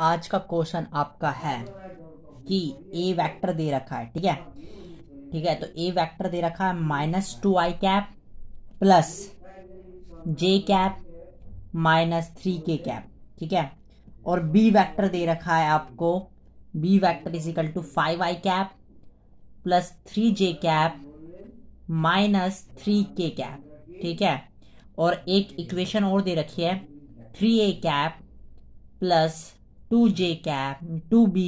आज का क्वेश्चन आपका है कि ए वेक्टर दे रखा है ठीक है ठीक है तो ए वेक्टर दे रखा है minus two i cap plus j cap minus three k cap ठीक है और बी वेक्टर दे रखा है आपको b vector is equal two five i cap plus three j cap minus three k cap ठीक है और एक इक्वेशन और दे रखी है three a cap plus 2j cap 2b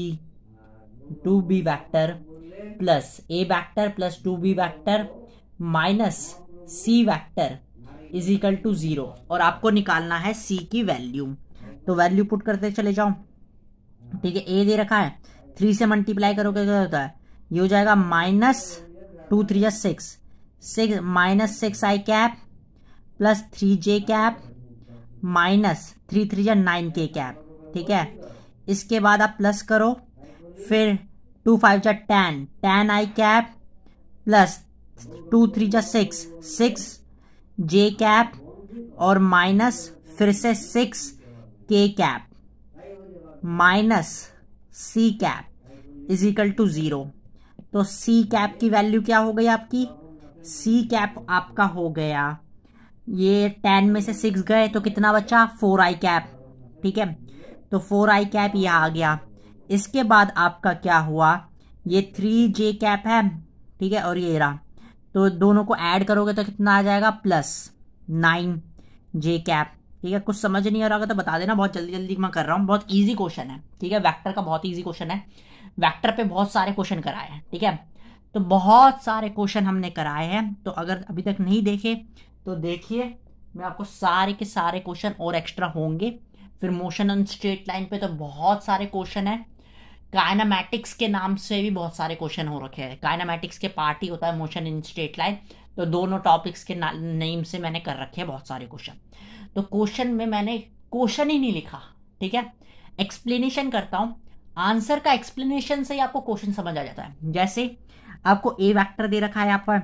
2b vector plus a vector plus 2b vector minus c vector is equal to zero और आपको निकालना है सी की वैल्यू तो वैल्यू पुट करते चले जाओ ठीक है ए दे रखा है थ्री से मल्टीप्लाई करोगे क्या तो होता है ये हो जाएगा माइनस टू थ्री या six six minus six i cap plus three j cap minus three three या नाइन के कैप ठीक है इसके बाद आप प्लस करो फिर टू फाइव जा ten ten i cap plus two three जा सिक्स सिक्स जे कैप और माइनस फिर से six k cap minus c cap is equal to zero तो सी कैप की वैल्यू क्या हो गई आपकी सी कैप आपका हो गया ये टेन में से सिक्स गए तो कितना बचा फोर आई कैप ठीक है तो फोर आई कैप ये आ गया इसके बाद आपका क्या हुआ ये थ्री जे कैप है ठीक है और ये रहा तो दोनों को ऐड करोगे तो कितना आ जाएगा प्लस नाइन जे कैप ठीक है कुछ समझ नहीं आ रहा होगा तो बता देना बहुत जल्दी जल्दी मैं कर रहा हूँ बहुत ईजी क्वेश्चन है ठीक है वैक्टर का बहुत ईजी क्वेश्चन है वैक्टर पे बहुत सारे क्वेश्चन कराए हैं ठीक है तो बहुत सारे क्वेश्चन हमने कराए हैं तो अगर अभी तक नहीं देखे तो देखिए मैं आपको सारे के सारे क्वेश्चन और एक्स्ट्रा होंगे फिर मोशन ऑन स्ट्रेट लाइन पे तो बहुत सारे क्वेश्चन है काइनामेटिक्स के नाम से भी बहुत सारे क्वेश्चन हो रखे हैं काइनामेटिक्स के पार्ट ही होता है मोशन इन स्ट्रेट लाइन तो दोनों टॉपिक्स के नेम से मैंने कर रखे हैं बहुत सारे क्वेश्चन तो क्वेश्चन में मैंने क्वेश्चन ही नहीं लिखा ठीक है एक्सप्लेनेशन करता हूँ आंसर का एक्सप्लेनेशन से ही आपको क्वेश्चन समझ आ जाता है जैसे आपको ए वैक्टर दे रखा है यहाँ पर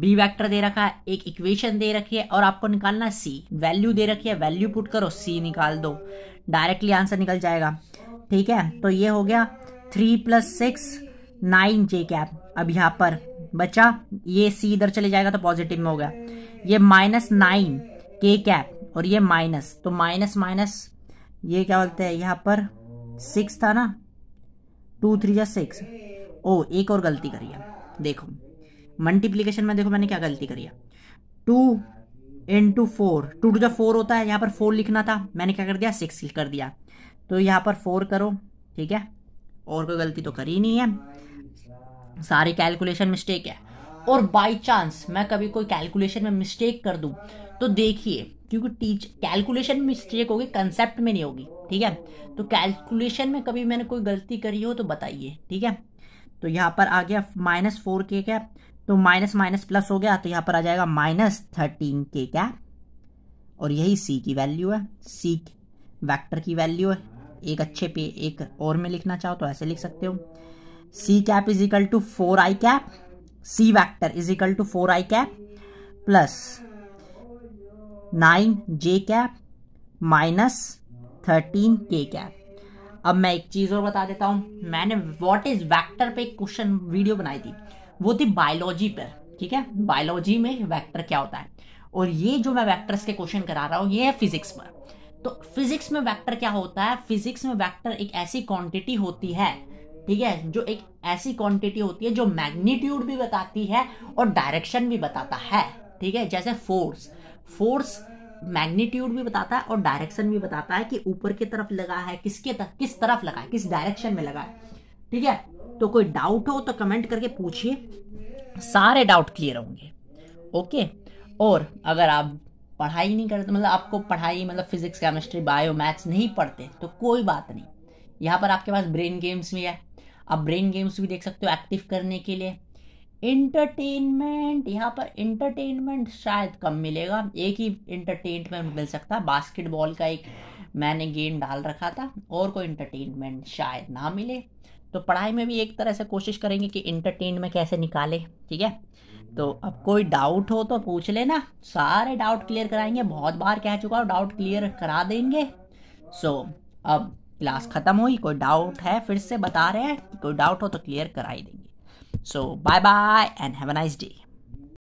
बी वेक्टर दे रखा है एक इक्वेशन दे रखी है और आपको निकालना है सी वैल्यू दे रखी है वैल्यू पुट करो सी निकाल दो डायरेक्टली आंसर निकल जाएगा ठीक है तो ये हो गया three plus six nine j cap अब यहाँ पर बचा ये सी इधर चले जाएगा तो पॉजिटिव में हो गया ये माइनस नाइन के कैप और ये माइनस तो माइनस माइनस ये क्या बोलते हैं यहाँ पर सिक्स था ना टू थ्री या सिक्स ओ एक और गलती करिए देखो मल्टीप्लीकेशन में देखो मैंने क्या गलती करी है two into four two two जो फोर होता है यहाँ पर फोर लिखना था मैंने क्या कर दिया सिक्स कर दिया तो यहाँ पर फोर करो ठीक है और कोई गलती तो करी नहीं है सारी कैलकुलेशन मिस्टेक है और बाय चांस मैं कभी कोई कैलकुलेशन में मिस्टेक कर दूँ तो देखिए क्योंकि टीच कैलकुलेशन में मिस्टेक होगी कंसेप्ट में नहीं होगी ठीक है तो कैलकुलेशन में कभी मैंने कोई गलती करी हो तो बताइए ठीक है तो यहाँ पर आ गया माइनस फोर के क्या तो माइनस माइनस प्लस हो गया तो यहाँ पर आ जाएगा माइनस थर्टीन के कैप और यही सी की वैल्यू है सी वैक्टर की वैल्यू है एक अच्छे पे एक और में लिखना चाहो तो ऐसे लिख सकते हो c cap is equal to four i cap c vector is equal to four i cap plus nine j cap minus thirteen k cap अब मैं एक चीज़ और बता देता हूं मैंने व्हाट इज़ वैक्टर पे क्वेश्चन वीडियो बनाई थी वो थी बायोलॉजी पर ठीक है बायोलॉजी में वेक्टर क्या होता है और ये जो मैं वेक्टर्स के क्वेश्चन करा रहा हूँ ये है फिजिक्स पर तो फिजिक्स में वेक्टर क्या होता है फिजिक्स में वेक्टर एक ऐसी क्वांटिटी होती है ठीक है जो एक ऐसी क्वांटिटी होती है जो मैग्नीट्यूड भी बताती है और डायरेक्शन भी बताता है ठीक है जैसे फोर्स फोर्स मैग्नीट्यूड भी बताता है और डायरेक्शन भी बताता है कि ऊपर की तरफ लगा है किसके तरफ किस तरफ लगा है किस डायरेक्शन में लगा है ठीक है तो कोई डाउट हो तो कमेंट करके पूछिए सारे डाउट क्लियर होंगे ओके और अगर आप पढ़ाई नहीं करते मतलब आपको पढ़ाई मतलब फिजिक्स केमिस्ट्री बायो मैथ्स नहीं पढ़ते तो कोई बात नहीं यहाँ पर आपके पास ब्रेन गेम्स भी है आप ब्रेन गेम्स भी देख सकते हो एक्टिव करने के लिए इंटरटेनमेंट यहाँ पर इंटरटेनमेंट शायद कम मिलेगा एक ही इंटरटेनमेंट मिल सकता है बास्केटबॉल का एक मैंने गेम डाल रखा था और कोई इंटरटेनमेंट शायद ना मिले तो पढ़ाई में भी एक तरह से कोशिश करेंगे कि इंटरटेन में कैसे निकाले ठीक है तो अब कोई डाउट हो तो पूछ लेना सारे डाउट क्लियर कराएंगे बहुत बार कह चुका हूँ डाउट क्लियर करा देंगे सो so, अब क्लास ख़त्म हुई कोई डाउट है फिर से बता रहे हैं कोई डाउट हो तो क्लियर करा ही देंगे so bye bye and have a nice day